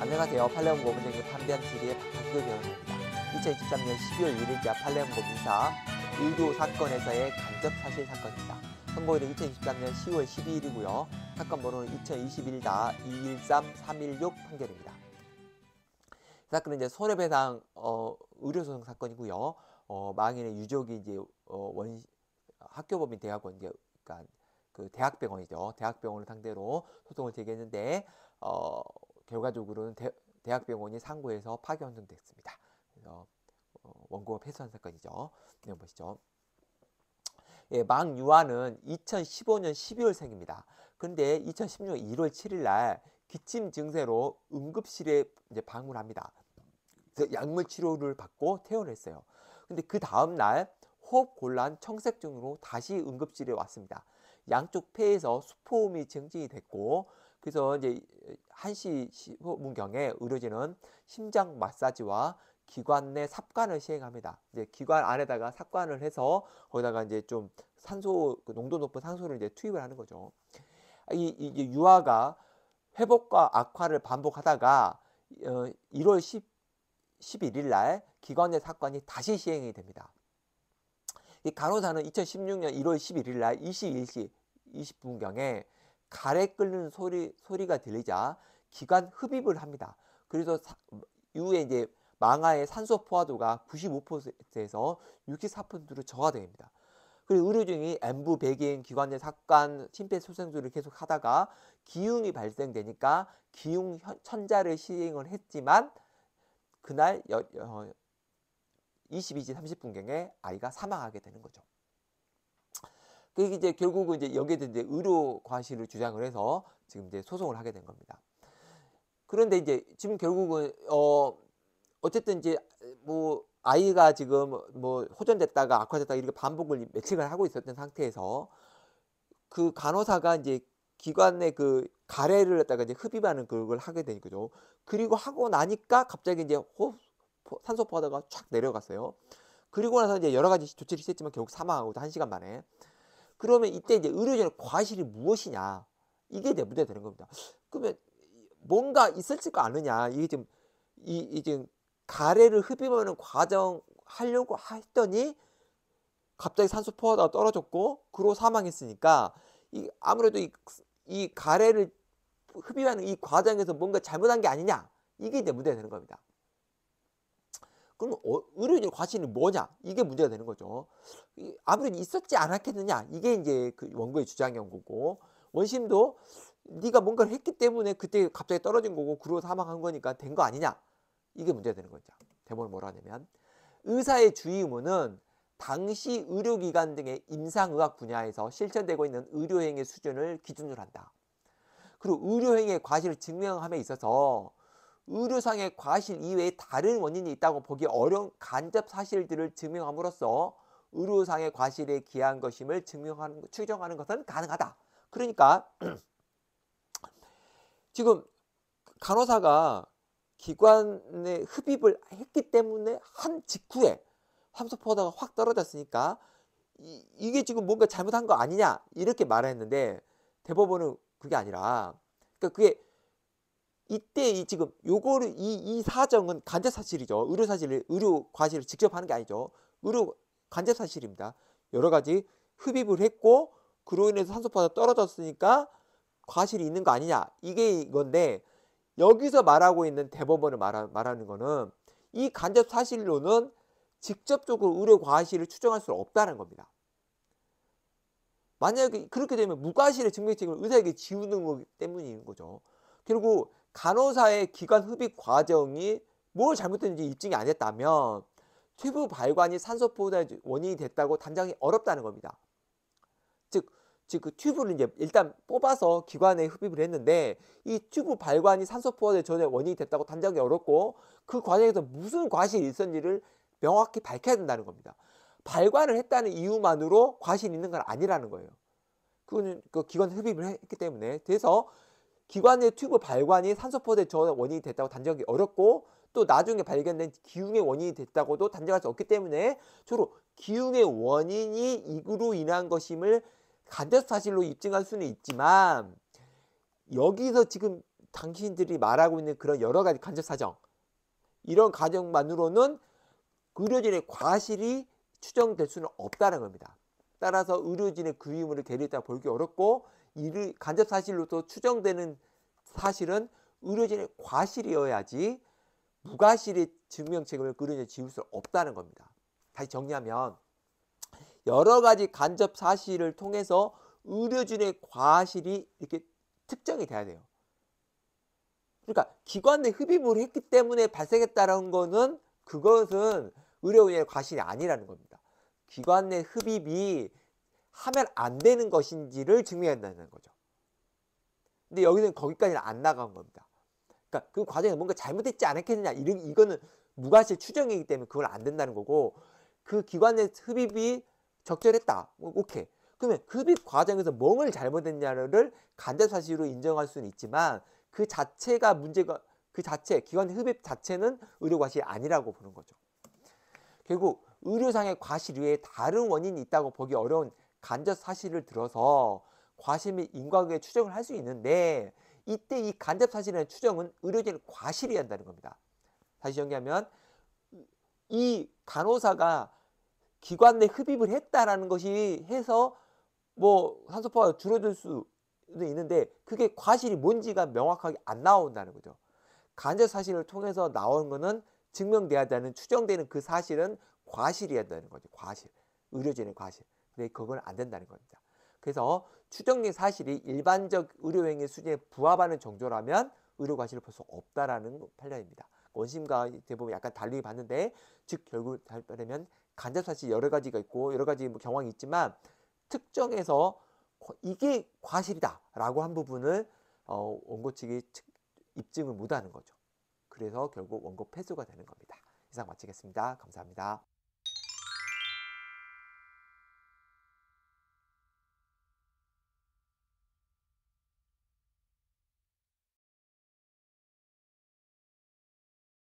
안녕하세요. 그 팔레옹고 은행의 판비안 TV의 박학규 변호사입니다. 2023년 12월 1일자 팔레옹고 미사 1도 사건에서의 간접 사실 사건입니다. 선고일은 2023년 10월 12일이고요. 사건 번호는 2021-213-316 판결입니다. 사건은 이제 손해배상 어, 의료소송 사건이고요. 어, 망인의 유족이 이제 어, 원 학교법인 대학원 이제 그러니까 그 대학병원이죠. 대학병원을 상대로 소송을 제기했는데 어, 결과적으로는 대, 학병원이 상고해서 파견 등됐습니다. 그래서 어, 원고가 패소한 사건이죠. 그냥 보시죠. 예, 망 유아는 2015년 12월 생입니다. 근데 2016년 1월 7일 날 기침 증세로 응급실에 이제 방문합니다. 약물 치료를 받고 퇴원했어요. 근데 그 다음 날 호흡 곤란 청색증으로 다시 응급실에 왔습니다. 양쪽 폐에서 수포음이 증진이 됐고 그래서 이제 한시 15분경에 의료진은 심장 마사지와 기관 내 삽관을 시행합니다. 이제 기관 안에다가 삽관을 해서 거기다가 이제 좀 산소 그 농도 높은 산소를 이제 투입을 하는 거죠. 이, 이 유아가 회복과 악화를 반복하다가 어, 1월 10, 11일 날 기관 내 삽관이 다시 시행이 됩니다. 이 간호사는 2016년 1월 11일 날 21시 20분경에 가래 끓는 소리, 소리가 들리자 기관 흡입을 합니다. 그래서 사, 이후에 이제 망아의 산소 포화도가 95%에서 64%로 저하됩니다. 그리고 의료 중이 엠부, 배기 기관내 삭관, 심폐소생술을 계속 하다가 기흉이 발생되니까 기흉 천자를 시행을 했지만 그날 22시 어, 30분경에 아이가 사망하게 되는 거죠. 그 이제 결국은 이제 여기에서 이제 의료 과실을 주장을 해서 지금 이제 소송을 하게 된 겁니다. 그런데 이제 지금 결국은 어 어쨌든 이제 뭐 아이가 지금 뭐 호전됐다가 악화됐다 이렇게 반복을 매칭을 하고 있었던 상태에서 그 간호사가 이제 기관에그 가래를 갖다가 이제 흡입하는 그걸 하게 되는 거죠. 그리고 하고 나니까 갑자기 이제 호 산소 포화다가촥 내려갔어요. 그리고 나서 이제 여러 가지 조치를 했지만 결국 사망하고 한 시간 만에 그러면 이때 이제 의료진의 과실이 무엇이냐 이게 내제문제 되는 겁니다. 그러면 뭔가 있을지가 않느냐 이게 지금 이, 지금 가래를 흡입하는 과정 하려고 했더니 갑자기 산소 포화가 떨어졌고 그로 사망했으니까 이 아무래도 이, 이 가래를 흡입하는 이 과정에서 뭔가 잘못한 게 아니냐 이게 내제문제 되는 겁니다. 그럼 어, 의료진 과실이 뭐냐? 이게 문제가 되는 거죠. 아무래도 있었지 않았겠느냐? 이게 이제 그 원고의 주장이온 거고 원심도 네가 뭔가를 했기 때문에 그때 갑자기 떨어진 거고 그로 사망한 거니까 된 거 아니냐? 이게 문제가 되는 거죠. 대본을 뭐라 하냐면 의사의 주의 의무는 당시 의료기관 등의 임상의학 분야에서 실천되고 있는 의료행위 수준을 기준으로 한다. 그리고 의료행위의 과실을 증명함에 있어서 의료상의 과실 이외에 다른 원인이 있다고 보기 어려운 간접 사실들을 증명함으로써 의료상의 과실에 기한 것임을 증명하는 추정하는 것은 가능하다. 그러니까 지금 간호사가 기관에 흡입을 했기 때문에 한 직후에 삼소포도가 확 떨어졌으니까 이, 이게 지금 뭔가 잘못한 거 아니냐 이렇게 말했는데 대법원은 그게 아니라 그러니까 그게 이때 이 지금 요거를 이, 이 사정은 간접 사실이죠. 의료 사실, 을 의료 과실을 직접 하는 게 아니죠. 의료 간접 사실입니다. 여러 가지 흡입을 했고 그로 인해서 산소포가 떨어졌으니까 과실이 있는 거 아니냐 이게 이건데 여기서 말하고 있는 대법원을 말하, 말하는 거는 이 간접 사실로는 직접적으로 의료 과실을 추정할 수 없다는 겁니다. 만약에 그렇게 되면 무과실의 증명책임을 의사에게 지우는 거기 때문인 거죠. 결국 간호사의 기관 흡입 과정이 뭘 잘못됐는지 입증이 안 됐다면 튜브 발관이 산소포화의 원인이 됐다고 단장이 어렵다는 겁니다. 즉, 즉그 튜브를 이제 일단 뽑아서 기관에 흡입을 했는데 이 튜브 발관이 산소포화될 전에 원인이 됐다고 단정이 어렵고 그 과정에서 무슨 과실이 있었는지를 명확히 밝혀야 된다는 겁니다. 발관을 했다는 이유만으로 과실이 있는 건 아니라는 거예요. 그거는 그 기관 흡입을 했기 때문에 그래서 기관 의 튜브 발관이 산소포대 전 원인이 됐다고 단정하기 어렵고 또 나중에 발견된 기흉의 원인이 됐다고도 단정할 수 없기 때문에 주로 기흉의 원인이 이로 인한 것임을 간접 사실로 입증할 수는 있지만 여기서 지금 당신들이 말하고 있는 그런 여러 가지 간접 사정 이런 가정만으로는 의료진의 과실이 추정될 수는 없다는 겁니다. 따라서 의료진의 그임을 대리했다 보기 어렵고 이를 간접 사실로서 추정되는 사실은 의료진의 과실이어야지 무과실의 증명 책임을 의료내 지울 수 없다는 겁니다. 다시 정리하면 여러 가지 간접 사실을 통해서 의료진의 과실이 이렇게 특정이 돼야 돼요. 그러니까 기관 내 흡입을 했기 때문에 발생했다는 거는 그것은 의료인의 과실이 아니라는 겁니다. 기관 내 흡입이 하면 안 되는 것인지를 증명해야 한다는 거죠. 근데 여기는 거기까지는 안 나간 겁니다. 그러니까 그 과정에 뭔가 잘못했지 않았겠느냐 이런 이거는 무과실 추정이기 때문에 그건 안 된다는 거고 그 기관의 흡입이 적절했다. 오케이. 그러면 그 흡입 과정에서 뭘 잘못했냐를 간접 사실로 인정할 수는 있지만 그 자체가 문제가 그 자체 기관 흡입 자체는 의료 과실이 아니라고 보는 거죠. 결국 의료상의 과실 외에 다른 원인이 있다고 보기 어려운 간접 사실을 들어서 과실 및 인과관계 추정을 할 수 있는데 이때 이 간접 사실의 추정은 의료진을 과실이 한다는 겁니다. 다시 정리하면 이 간호사가 기관 내 흡입을 했다라는 것이 해서 뭐 산소포가 줄어들 수도 있는데 그게 과실이 뭔지가 명확하게 안 나온다는 거죠. 간접 사실을 통해서 나온 거는 증명돼야 되는 추정되는 그 사실은 과실이야 다는 거죠. 과실. 의료진의 과실. 근 네, 그건 안 된다는 겁니다. 그래서 추정된 사실이 일반적 의료행위 수준에 부합하는 정도라면 의료과실을 볼 수 없다라는 판례입니다 원심과 대부분 약간 달리 봤는데 즉 결국 달면 간접 사실 여러 가지가 있고 여러 가지 뭐 경황이 있지만 특정해서 이게 과실이다라고 한 부분을 어, 원고 측이 입증을 못하는 거죠. 그래서 결국 원고 패소가 되는 겁니다. 이상 마치겠습니다. 감사합니다.